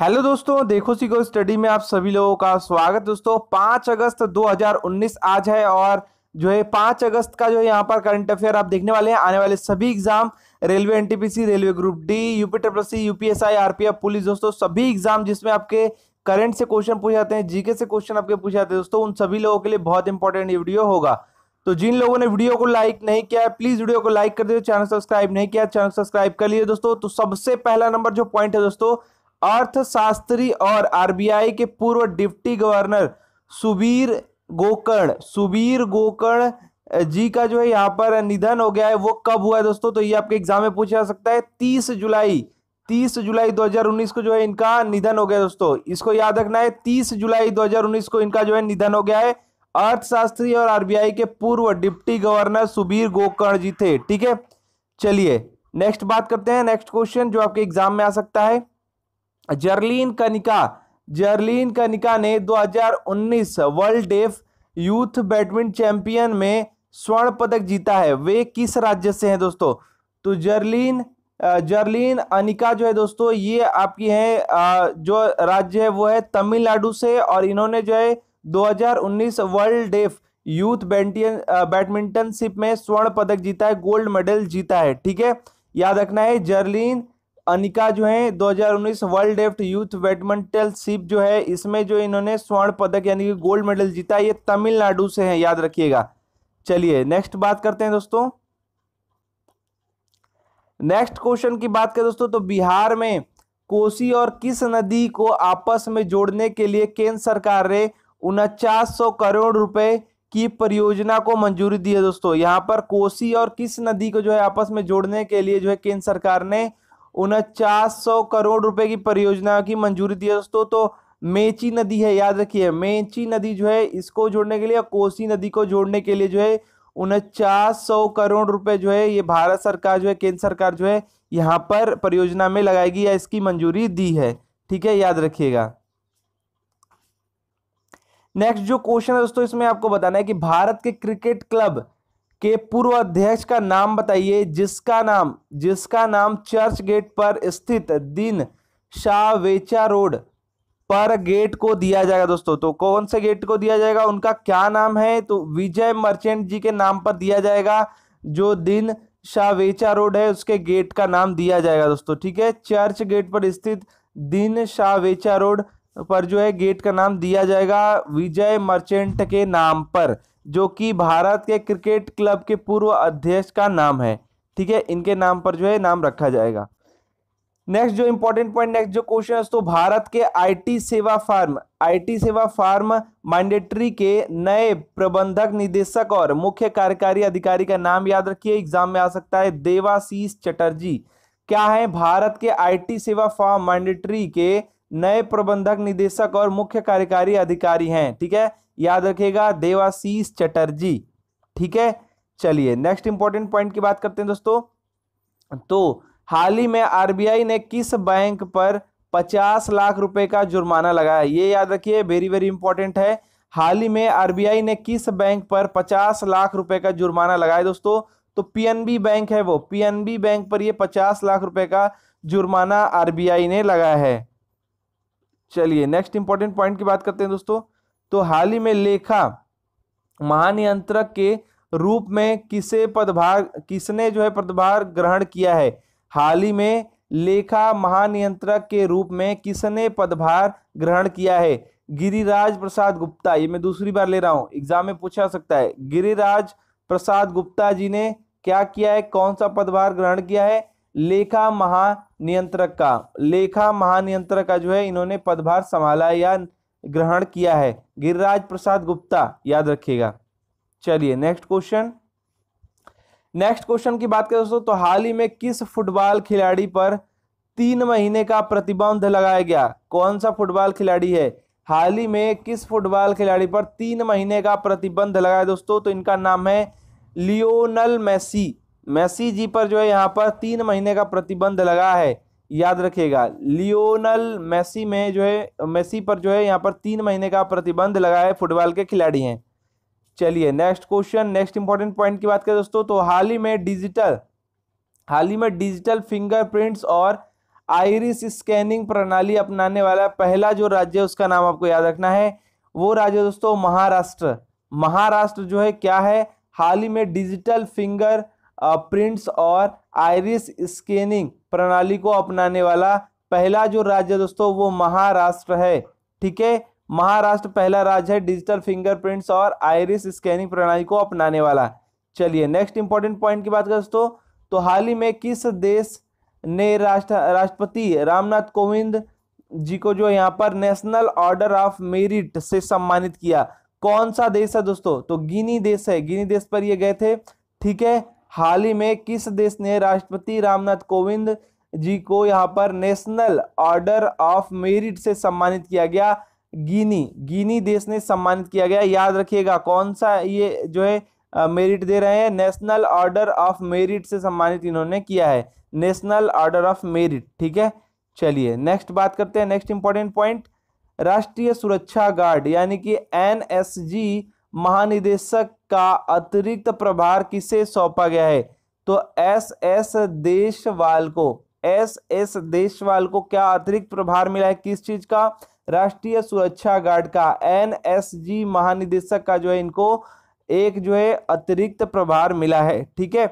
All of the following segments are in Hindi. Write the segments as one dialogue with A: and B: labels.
A: हेलो दोस्तों देखो सीखो स्टडी में आप सभी लोगों का स्वागत दोस्तों पाँच अगस्त 2019 आज है और जो है पाँच अगस्त का जो है यहाँ पर करंट अफेयर आप देखने वाले हैं आने वाले सभी exam railway NTPC railway group D UPSC UPSI RPF police दोस्तों सभी एग्जाम जिसमें आपके करंट से क्वेश्चन पूछे जाते हैं जीके से क्वेश्चन आपके पूछे जाते हैं दोस्तों उन सभी लोगों के लिए बहुत इंपॉर्टेंट ये वीडियो होगा तो जिन लोगों ने वीडियो को लाइक नहीं किया है प्लीज वीडियो को लाइक कर दिए चैनल सब्सक्राइब नहीं किया चैनल सब्सक्राइब कर लिए दोस्तों तो सबसे पहला नंबर जो पॉइंट है दोस्तों अर्थशास्त्री और आरबीआई के पूर्व डिप्टी गवर्नर सुबीर गोकर्ण सुबीर गोकर्ण जी का जो है यहाँ पर निधन हो गया है वो कब हुआ है दोस्तों तो ये आपके एग्जाम में पूछा जा सकता है तीस जुलाई तीस जुलाई 2019 को जो है इनका निधन हो गया दोस्तों इसको याद रखना है तीस जुलाई 2019 को इनका जो है निधन हो गया है अर्थशास्त्री और आरबीआई के पूर्व डिप्टी गवर्नर सुबीर गोकर्ण जी थे ठीक है चलिए नेक्स्ट बात करते हैं नेक्स्ट क्वेश्चन जो आपके एग्जाम में आ सकता है जर्लीन कनिका जर्लिन कनिका ने 2019 world deaf youth badminton champion में स्वर्ण पदक जीता है वे किस राज्य से हैं दोस्तों तो जर्लीन जर्लीन अनिका जो है दोस्तों ये आपकी है जो राज्य है वो है तमिलनाडु से और इन्होंने जो है 2019 वर्ल्ड डेफ यूथ बैटियन बैडमिंटनशिप में स्वर्ण पदक जीता है गोल्ड मेडल जीता है ठीक है याद रखना है जर्लिन अनिका जो है 2019 वर्ल्ड डेफ्ट यूथ बैडमिंटनशिप जो है इसमें जो इन्होंने स्वर्ण पदक यानी कि गोल्ड मेडल जीता ये तमिलनाडु से है याद रखिएगा चलिए नेक्स्ट बात करते हैं दोस्तों नेक्स्ट क्वेश्चन की बात करें दोस्तों तो बिहार में कोसी और किस नदी को आपस में जोड़ने के लिए केंद्र सरकार ने उनचास सौ करोड़ रुपए की परियोजना को मंजूरी दी है दोस्तों यहां पर कोसी और किस नदी को जो है आपस में जोड़ने के लिए जो है केंद्र सरकार ने उनचास सौ करोड़ रुपए की परियोजना की मंजूरी दी है दोस्तों तो मेची नदी है याद रखिए मेची नदी जो है इसको जोड़ने के लिए कोसी नदी को जोड़ने के लिए जो है उनचास सौ करोड़ रुपए जो है ये भारत सरकार जो है केंद्र सरकार जो है यहाँ पर परियोजना में लगाएगी या इसकी मंजूरी दी है ठीक है याद रखिएगा नेक्स्ट जो क्वेश्चन है दोस्तों इसमें आपको बताना है कि भारत के क्रिकेट क्लब के पूर्व अध्यक्ष का नाम बताइए जिसका नाम जिसका नाम चर्च गेट पर स्थित दिन शाहवेचा रोड पर गेट को दिया जाएगा दोस्तों तो कौन से गेट को दिया जाएगा उनका क्या नाम है तो विजय मर्चेंट जी के नाम पर दिया जाएगा जो दिन शाहवेचा रोड है उसके गेट का नाम दिया जाएगा दोस्तों ठीक है चर्च गेट पर स्थित दिन शाहवेचा रोड पर जो है गेट का नाम दिया जाएगा विजय मर्चेंट के नाम पर जो कि भारत के क्रिकेट क्लब के पूर्व अध्यक्ष का नाम है ठीक है इनके नाम पर जो है नाम रखा जाएगा नेक्स्ट जो इंपॉर्टेंट पॉइंट नेक्स्ट जो क्वेश्चन है तो भारत के आईटी सेवा फार्म आईटी सेवा फार्म मैंडेटरी के नए प्रबंधक निदेशक और मुख्य कार्यकारी अधिकारी का नाम याद रखिए एग्जाम में आ सकता है देवाशीष चटर्जी क्या है भारत के आईटी सेवा फार्म मैंडेटरी के नए प्रबंधक निदेशक और मुख्य कार्यकारी अधिकारी हैं ठीक है याद रखेगा देवाशीष चटर्जी ठीक है चलिए नेक्स्ट इंपॉर्टेंट पॉइंट की बात करते हैं दोस्तों तो हाल ही में आरबीआई ने किस बैंक पर पचास लाख रुपए का जुर्माना लगाया ये याद रखिए वेरी वेरी इंपॉर्टेंट है हाल ही में आरबीआई ने किस बैंक पर पचास लाख रुपए का जुर्माना लगाया दोस्तों तो पीएनबी बैंक है वो पीएनबी बैंक पर ये पचास लाख रुपए का जुर्माना आरबीआई ने लगाया है चलिए नेक्स्ट इंपॉर्टेंट पॉइंट की बात करते हैं दोस्तों तो हाल ही में लेखा महानियंत्रक के रूप में किसे पदभार किसने जो है पदभार ग्रहण किया है हाल ही में लेखा महानियंत्रक के रूप में किसने पदभार ग्रहण किया है गिरिराज प्रसाद गुप्ता ये मैं दूसरी बार ले रहा हूँ एग्जाम में पूछा सकता है गिरिराज प्रसाद गुप्ता जी ने क्या किया है कौन सा पदभार ग्रहण किया है लेखा महानियंत्रक का लेखा महानियंत्रक का जो है इन्होंने पदभार संभाला या ग्रहण किया है गिरिराज प्रसाद गुप्ता याद रखिएगा चलिए नेक्स्ट क्वेश्चन नेक्स्ट क्वेश्चन की बात करें दोस्तों तो हाल ही में किस फुटबॉल खिलाड़ी पर तीन महीने का प्रतिबंध लगाया गया कौन सा फुटबॉल खिलाड़ी है हाल ही में किस फुटबॉल खिलाड़ी पर तीन महीने का प्रतिबंध लगाया दोस्तों तो इनका नाम है लियोनल मैसी मैसी जी पर जो है यहाँ पर तीन महीने का प्रतिबंध लगा है याद रखिएगा लियोनल मेसी में जो है मेसी पर जो है यहाँ पर तीन महीने का प्रतिबंध लगा है फुटबॉल के खिलाड़ी हैं चलिए next question next important point की बात करें दोस्तों तो हाल ही में डिजिटल हाल ही में डिजिटल फिंगरप्रिंट्स और आयरिस स्कैनिंग प्रणाली अपनाने वाला पहला जो राज्य है उसका नाम आपको याद रखना है वो राज्य दोस्तों महाराष्ट्र महाराष्ट्र जो है क्या है हाल ही में डिजिटल फिंगर प्रिंट्स और आयरिस स्कैनिंग प्रणाली को अपनाने वाला पहला जो राज्य दोस्तों वो महाराष्ट्र है ठीक है महाराष्ट्र पहला राज्य है डिजिटल फिंगरप्रिंट्स और आयरिस स्कैनिंग प्रणाली को अपनाने वाला चलिए नेक्स्ट इंपॉर्टेंट पॉइंट की बात करें दोस्तों तो हाल ही में किस देश ने राष्ट्र राष्ट्रपति रामनाथ कोविंद जी को जो यहाँ पर नेशनल ऑर्डर ऑफ मेरिट से सम्मानित किया कौन सा देश है दोस्तों तो गिनी देश है गिनी देश पर ये गए थे ठीक है हाल ही में किस देश ने राष्ट्रपति रामनाथ कोविंद जी को यहाँ पर नेशनल ऑर्डर ऑफ मेरिट से सम्मानित किया गया गिनी गिनी देश ने सम्मानित किया गया याद रखिएगा कौन सा ये जो है मेरिट दे रहे हैं नेशनल ऑर्डर ऑफ मेरिट से सम्मानित इन्होंने किया है नेशनल ऑर्डर ऑफ मेरिट ठीक है चलिए नेक्स्ट बात करते हैं नेक्स्ट इंपॉर्टेंट पॉइंट राष्ट्रीय सुरक्षा गार्ड यानी कि एन महानिदेशक का अतिरिक्त प्रभार किसे सौंपा गया है तो एस एस देशवाल को एस एस देशवाल को क्या अतिरिक्त प्रभार मिला है किस चीज का राष्ट्रीय सुरक्षा गार्ड का एन एस जी महानिदेशक का जो है इनको एक जो है अतिरिक्त प्रभार मिला है ठीक है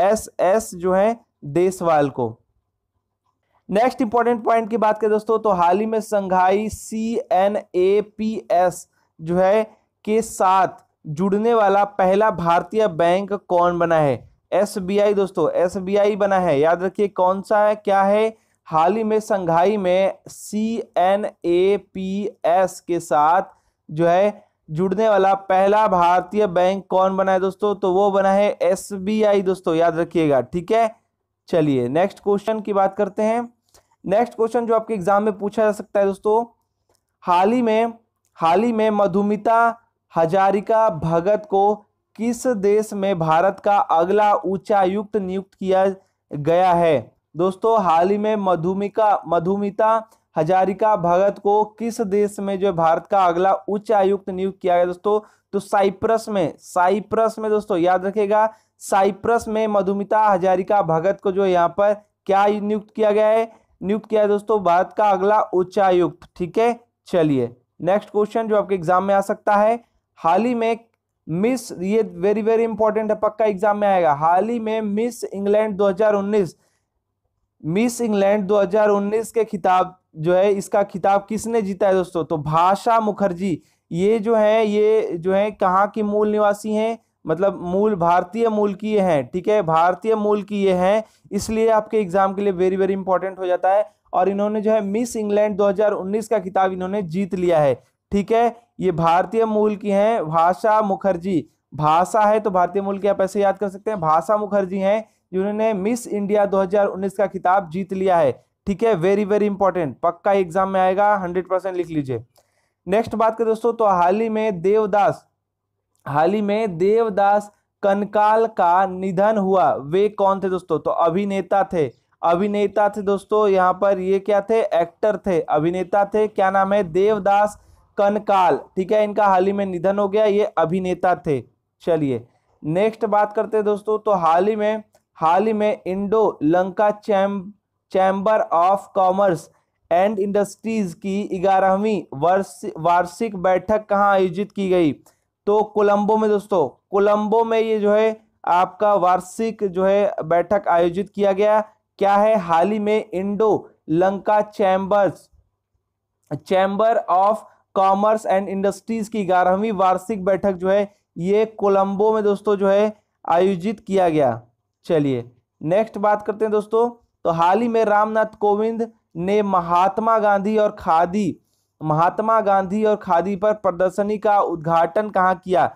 A: एस एस जो है देशवाल को नेक्स्ट इंपॉर्टेंट पॉइंट की बात करें दोस्तों तो हाल ही में Shanghai C N A P S जो है के साथ जुड़ने वाला पहला भारतीय बैंक कौन बना है एसबीआई दोस्तों एसबीआई बना है याद रखिए कौन सा है क्या है हाल ही में संघाई में C N A P S के साथ जो है जुड़ने वाला पहला भारतीय बैंक कौन बना है दोस्तों तो वो बना है एसबीआई दोस्तों याद रखिएगा ठीक है चलिए नेक्स्ट क्वेश्चन की बात करते हैं नेक्स्ट क्वेश्चन जो आपके एग्जाम में पूछा जा सकता है दोस्तों हाल ही में हाल ही में मधुमिता हजारिका भगत को किस देश में भारत का अगला उच्चायुक्त नियुक्त किया गया है दोस्तों हाल ही में मधुमिका मधुमिता हजारिका भगत को किस देश में जो भारत का अगला उच्च आयुक्त नियुक्त किया गया दोस्तों तो साइप्रस में साइप्रस में दोस्तों याद रखेगा साइप्रस में मधुमिता हजारिका भगत को जो यहाँ पर क्या नियुक्त किया गया है नियुक्त किया है दोस्तों भारत का अगला उच्चायुक्त ठीक है चलिए नेक्स्ट क्वेश्चन जो आपके एग्जाम में आ सकता है हाल ही में मिस ये वेरी वेरी इंपॉर्टेंट है पक्का एग्जाम में आएगा हाल ही में मिस इंग्लैंड 2019 मिस इंग्लैंड 2019 के खिताब जो है इसका खिताब किसने जीता है दोस्तों तो भाषा मुखर्जी ये जो है ये जो है कहाँ की मूल निवासी हैं मतलब मूल भारतीय मूल की ये हैं ठीक है भारतीय मूल की ये हैं इसलिए आपके एग्जाम के लिए वेरी वेरी इंपॉर्टेंट हो जाता है और इन्होंने जो है मिस इंग्लैंड 2019 का खिताब इन्होंने जीत लिया है ठीक है ये भारतीय मूल की हैं भाषा मुखर्जी भाषा है तो भारतीय मूल की आप ऐसे याद कर सकते हैं भाषा मुखर्जी हैं जिन्होंने मिस इंडिया 2019 का खिताब जीत लिया है ठीक है वेरी वेरी इंपॉर्टेंट पक्का एग्जाम में आएगा हंड्रेड परसेंट लिख लीजिए नेक्स्ट बात करें दोस्तों तो हाल ही में देवदास हाल ही में देवदास कनकाल का निधन हुआ वे कौन थे दोस्तों तो अभिनेता थे अभिनेता थे दोस्तों यहाँ पर ये क्या थे एक्टर थे अभिनेता थे क्या नाम है देवदास कनकाल ठीक है इनका हाल ही में निधन हो गया ये अभिनेता थे चलिए नेक्स्ट बात करते हैं दोस्तों तो हाल ही में हाल ही में इंडो लंका चैम chamber of commerce and industries की ग्यारहवीं वर्ष वार्षिक बैठक कहाँ आयोजित की गई तो कोलंबो में दोस्तों कोलंबो में ये जो है आपका वार्षिक जो है बैठक आयोजित किया गया क्या है हाल ही में Indo Lanka chambers chamber of commerce and industries की ग्यारहवीं वार्षिक बैठक जो है ये कोलंबो में दोस्तों जो है आयोजित किया गया चलिए नेक्स्ट बात करते हैं दोस्तों तो हाल ही में रामनाथ कोविंद ने महात्मा गांधी और खादी महात्मा गांधी और खादी पर प्रदर्शनी का उद्घाटन कहाँ किया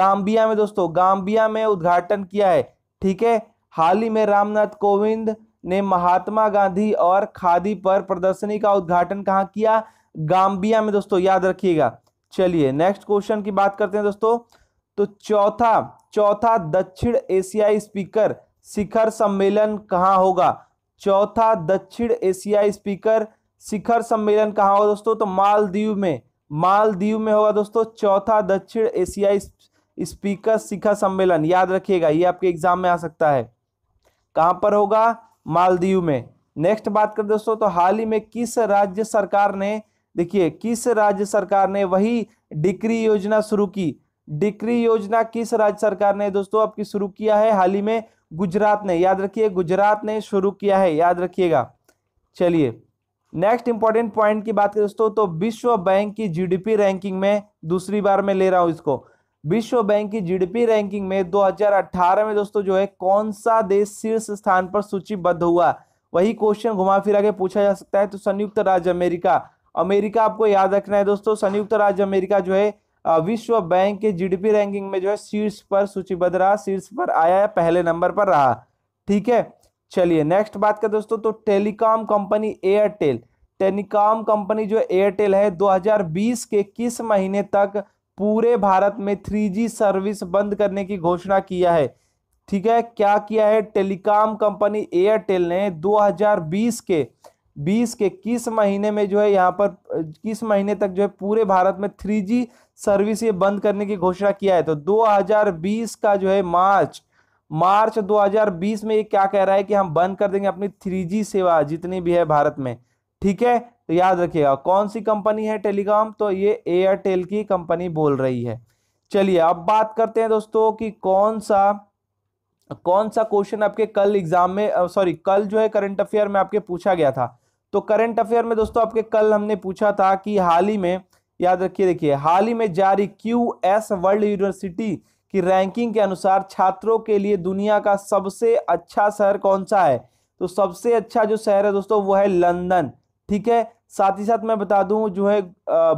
A: गाम्बिया में दोस्तों गाम्बिया में उद्घाटन किया है ठीक है हाल ही में रामनाथ कोविंद ने महात्मा गांधी और खादी पर प्रदर्शनी का उद्घाटन कहाँ किया गाम्बिया में दोस्तों याद रखिएगा चलिए नेक्स्ट क्वेश्चन की बात करते हैं दोस्तों तो चौथा चौथा दक्षिण एशियाई स्पीकर शिखर सम्मेलन कहाँ होगा चौथा दक्षिण एशियाई स्पीकर शिखर सम्मेलन कहाँ होगा दोस्तों तो मालदीव में मालदीव में होगा दोस्तों चौथा दक्षिण एशियाई स्पीकर शिखर सम्मेलन याद रखिएगा ये आपके एग्जाम में आ सकता है कहाँ पर होगा मालदीव में नेक्स्ट बात करें दोस्तों तो हाल ही में किस राज्य सरकार ने देखिए किस राज्य सरकार ने वही डिक्री योजना शुरू की डिक्री योजना किस राज्य सरकार ने दोस्तों आपकी शुरू किया है हाल ही में गुजरात ने याद रखिए गुजरात ने शुरू किया है याद रखिएगा चलिए नेक्स्ट इंपॉर्टेंट पॉइंट की बात करें दोस्तों तो विश्व बैंक की जीडीपी रैंकिंग में दूसरी बार मैं ले रहा हूं इसको विश्व बैंक की जीडीपी रैंकिंग में 2018 में दोस्तों जो है कौन सा देश शीर्ष स्थान पर सूचीबद्ध हुआ वही क्वेश्चन घुमा फिरा के पूछा जा सकता है तो संयुक्त राज्य अमेरिका अमेरिका आपको याद रखना है दोस्तों संयुक्त राज्य अमेरिका जो है विश्व बैंक के जीडीपी रैंकिंग में जो है शीर्ष पर सूचीबद्ध रहा शीर्ष पर आया पहले नंबर पर रहा ठीक है चलिए नेक्स्ट बात कर दोस्तों तो telecom company Airtel telecom company जो एयरटेल है 2020 के किस महीने तक पूरे भारत में 3G सर्विस बंद करने की घोषणा किया है ठीक है क्या किया है टेलीकॉम कंपनी एयरटेल ने 2020 के बीस के किस महीने में जो है यहाँ पर किस महीने तक जो है पूरे भारत में थ्री जी सर्विस ये बंद करने की घोषणा किया है तो 2020 का जो है मार्च मार्च 2020 में ये क्या कह रहा है कि हम बंद कर देंगे अपनी थ्री जी सेवा जितनी भी है भारत में ठीक है तो याद रखिएगा कौन सी कंपनी है टेलीकॉम तो ये एयरटेल की कंपनी बोल रही है चलिए अब बात करते हैं दोस्तों कि कौन सा कौन सा क्वेश्चन आपके कल एग्जाम में सॉरी कल जो है करंट अफेयर में आपके पूछा गया था तो करंट अफेयर में दोस्तों आपके कल हमने पूछा था कि हाल ही में याद रखिए देखिए हाल ही में जारी क्यू एस वर्ल्ड यूनिवर्सिटी की रैंकिंग के अनुसार छात्रों के लिए दुनिया का सबसे अच्छा शहर कौन सा है तो सबसे अच्छा जो शहर है दोस्तों वो है लंदन ठीक है साथ ही साथ मैं बता दूं जो है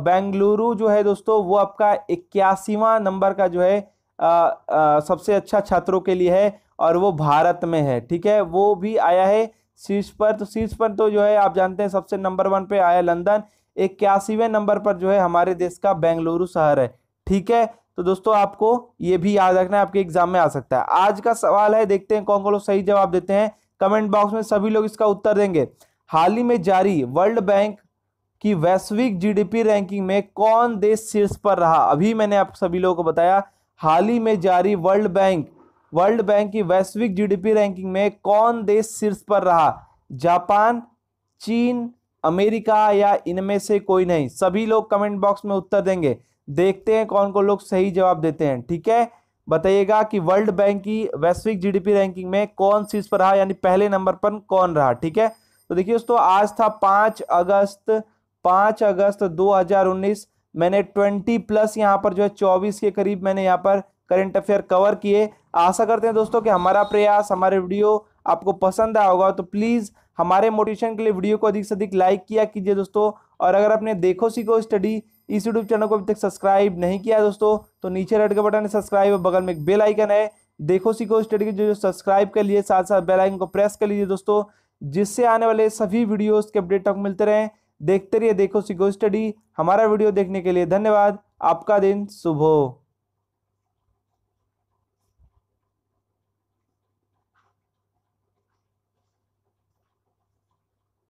A: बेंगलुरु जो है दोस्तों वो आपका इक्यासीवा नंबर का जो है आ, आ, सबसे अच्छा छात्रों के लिए है और वो भारत में है ठीक है वो भी आया है शीर्ष पर तो शीर्ष पर तो जो है आप जानते हैं सबसे नंबर वन पे आया लंदन इक्यासीवें नंबर पर जो है हमारे देश का बेंगलुरु शहर है ठीक है तो दोस्तों आपको ये भी याद रखना है आपके एग्जाम में आ सकता है आज का सवाल है देखते हैं कौन कौन लोग सही जवाब देते हैं कमेंट बॉक्स में सभी लोग इसका उत्तर देंगे हाल ही में जारी वर्ल्ड बैंक की वैश्विक जीडीपी रैंकिंग में कौन देश शीर्ष पर रहा अभी मैंने आप सभी लोगों को बताया हाल ही में जारी वर्ल्ड बैंक वर्ल्ड बैंक की वैश्विक जीडीपी रैंकिंग में कौन देश शीर्ष पर रहा जापान चीन अमेरिका या इनमें से कोई नहीं सभी लोग कमेंट बॉक्स में उत्तर देंगे देखते हैं कौन कौन लोग सही जवाब देते हैं ठीक है बताइएगा कि वर्ल्ड बैंक की वैश्विक जीडीपी रैंकिंग में कौन शीर्ष पर रहा यानी पहले नंबर पर कौन रहा ठीक है तो देखिए दोस्तों आज था पाँच अगस्त पाँच अगस्त 2019 मैंने 20 प्लस यहाँ पर जो है 24 के करीब मैंने यहाँ पर करंट अफेयर कवर किए आशा करते हैं दोस्तों कि हमारा प्रयास हमारे वीडियो आपको पसंद आया होगा तो प्लीज़ हमारे मोटिवेशन के लिए वीडियो को अधिक से अधिक लाइक किया कीजिए दोस्तों और अगर आपने देखो सीखो स्टडी इस यूट्यूब चैनल को अभी तक सब्सक्राइब नहीं किया दोस्तों तो नीचे रेड का बटन है सब्सक्राइब और बगल में एक बेल आइकन है देखो सीखो स्टडी के जो जो सब्सक्राइब कर लिए साथ साथ बेल आइकन को प्रेस कर लीजिए दोस्तों जिससे आने वाले सभी वीडियोस के अपडेट आपको मिलते रहें देखते रहिए देखो सीखो स्टडी हमारा वीडियो देखने के लिए धन्यवाद आपका दिन शुभ हो